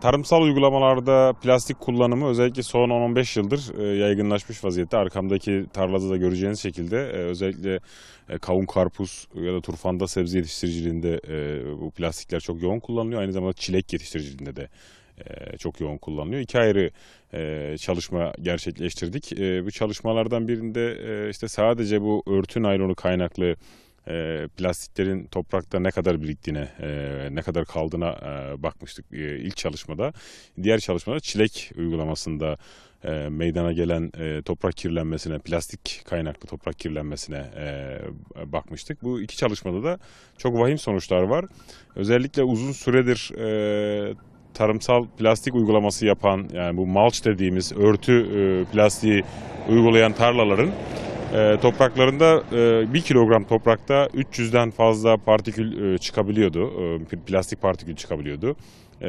Tarımsal uygulamalarda plastik kullanımı özellikle son 10-15 yıldır e, yaygınlaşmış vaziyette. Arkamdaki tarlada da göreceğiniz şekilde e, özellikle e, kavun, karpuz ya da turfanda sebze yetiştiriciliğinde bu plastikler çok yoğun kullanılıyor. Aynı zamanda çilek yetiştiriciliğinde de çok yoğun kullanılıyor. İki ayrı çalışma gerçekleştirdik. Bu çalışmalardan birinde işte sadece bu örtü naylonu kaynaklı e, plastiklerin toprakta ne kadar biriktiğine, e, ne kadar kaldığına e, bakmıştık e, ilk çalışmada. Diğer çalışmada çilek uygulamasında e, meydana gelen e, toprak kirlenmesine, plastik kaynaklı toprak kirlenmesine e, bakmıştık. Bu iki çalışmada da çok vahim sonuçlar var. Özellikle uzun süredir e, tarımsal plastik uygulaması yapan yani bu malç dediğimiz örtü e, plastiği uygulayan tarlaların e, topraklarında e, 1 kilogram toprakta 300'den fazla partikül e, çıkabiliyordu. E, plastik partikül çıkabiliyordu. E,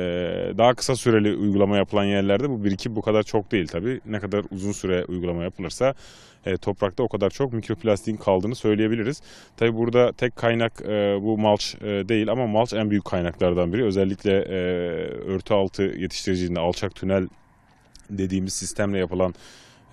daha kısa süreli uygulama yapılan yerlerde bu birikim bu kadar çok değil tabii. Ne kadar uzun süre uygulama yapılırsa e, toprakta o kadar çok mikroplastiğin kaldığını söyleyebiliriz. Tabii burada tek kaynak e, bu malç e, değil ama malç en büyük kaynaklardan biri. Özellikle e, örtü altı yetiştiriciliğinde alçak tünel dediğimiz sistemle yapılan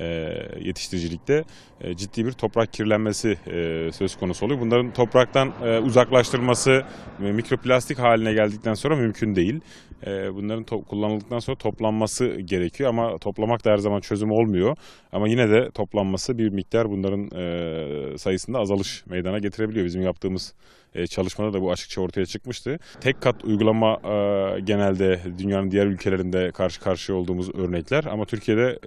e, yetiştiricilikte e, ciddi bir toprak kirlenmesi e, söz konusu oluyor. Bunların topraktan uzaklaştırması mikroplastik haline geldikten sonra mümkün değil. Ee, bunların kullanıldıktan sonra toplanması gerekiyor ama toplamak da her zaman çözüm olmuyor. Ama yine de toplanması bir miktar bunların e, sayısında azalış meydana getirebiliyor. Bizim yaptığımız e, çalışmada da bu açıkça ortaya çıkmıştı. Tek kat uygulama e, genelde dünyanın diğer ülkelerinde karşı karşıya olduğumuz örnekler ama Türkiye'de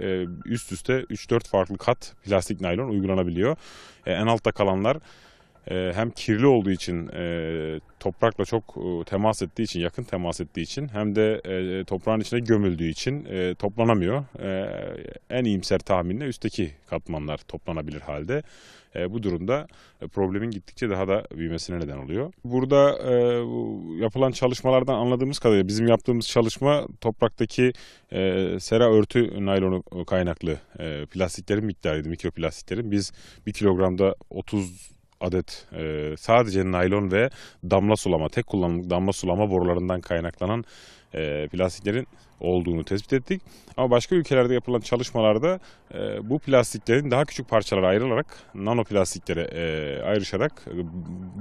üst üste 3-4 farklı kat plastik naylon uygulanabiliyor. En altta kalanlar ee, hem kirli olduğu için e, toprakla çok e, temas ettiği için yakın temas ettiği için hem de e, toprağın içine gömüldüğü için toplanamıyor. En iyimser tahminle üstteki katmanlar toplanabilir halde. Bu durumda problemin gittikçe daha da büyümesine neden oluyor. Burada yapılan çalışmalardan anladığımız kadarıyla bizim yaptığımız çalışma topraktaki sera örtü naylonu kaynaklı plastiklerin miktarıydı, mikroplastiklerin. Biz bir kilogramda 30 adet e, sadece naylon ve damla sulama, tek kullanımlık damla sulama borularından kaynaklanan e, plastiklerin olduğunu tespit ettik. Ama başka ülkelerde yapılan çalışmalarda e, bu plastiklerin daha küçük parçalara ayrılarak nanoplastiklere e, ayrışarak e,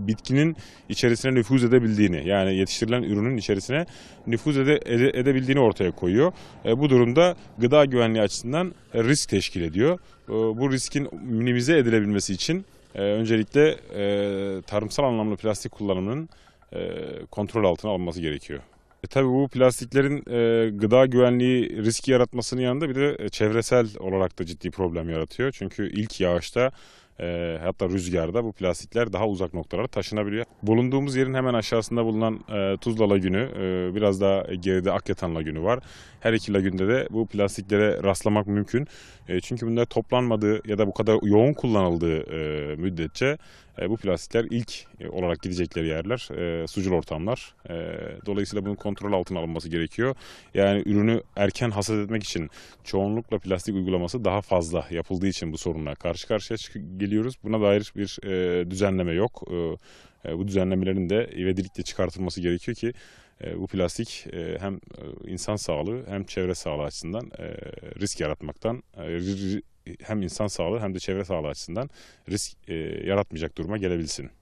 bitkinin içerisine nüfuz edebildiğini yani yetiştirilen ürünün içerisine nüfuz ede, ede, edebildiğini ortaya koyuyor. E, bu durumda gıda güvenliği açısından risk teşkil ediyor. E, bu riskin minimize edilebilmesi için e, öncelikle e, tarımsal anlamda plastik kullanımının e, kontrol altına alınması gerekiyor. E, tabii bu plastiklerin e, gıda güvenliği riski yaratmasının yanında bir de e, çevresel olarak da ciddi problem yaratıyor. Çünkü ilk yağışta e, hatta rüzgarda bu plastikler daha uzak noktalara taşınabiliyor. Bulunduğumuz yerin hemen aşağısında bulunan e, Tuzla Lagünü, e, biraz daha geride Akyatan Lagünü var. Her iki lagünde de bu plastiklere rastlamak mümkün. E, çünkü bunlar toplanmadığı ya da bu kadar yoğun kullanıldığı e, müddetçe e, bu plastikler ilk e, olarak gidecekleri yerler e, sucul ortamlar. Dolayısıyla bunun kontrol altına alınması gerekiyor. Yani ürünü erken hasat etmek için çoğunlukla plastik uygulaması daha fazla yapıldığı için bu sorunla karşı karşıya geliyoruz. Buna dair bir düzenleme yok. Bu düzenlemelerin de ivedilikle çıkartılması gerekiyor ki bu plastik hem insan sağlığı hem çevre sağlığı açısından risk yaratmaktan, hem insan sağlığı hem de çevre sağlığı açısından risk e, yaratmayacak duruma gelebilsin.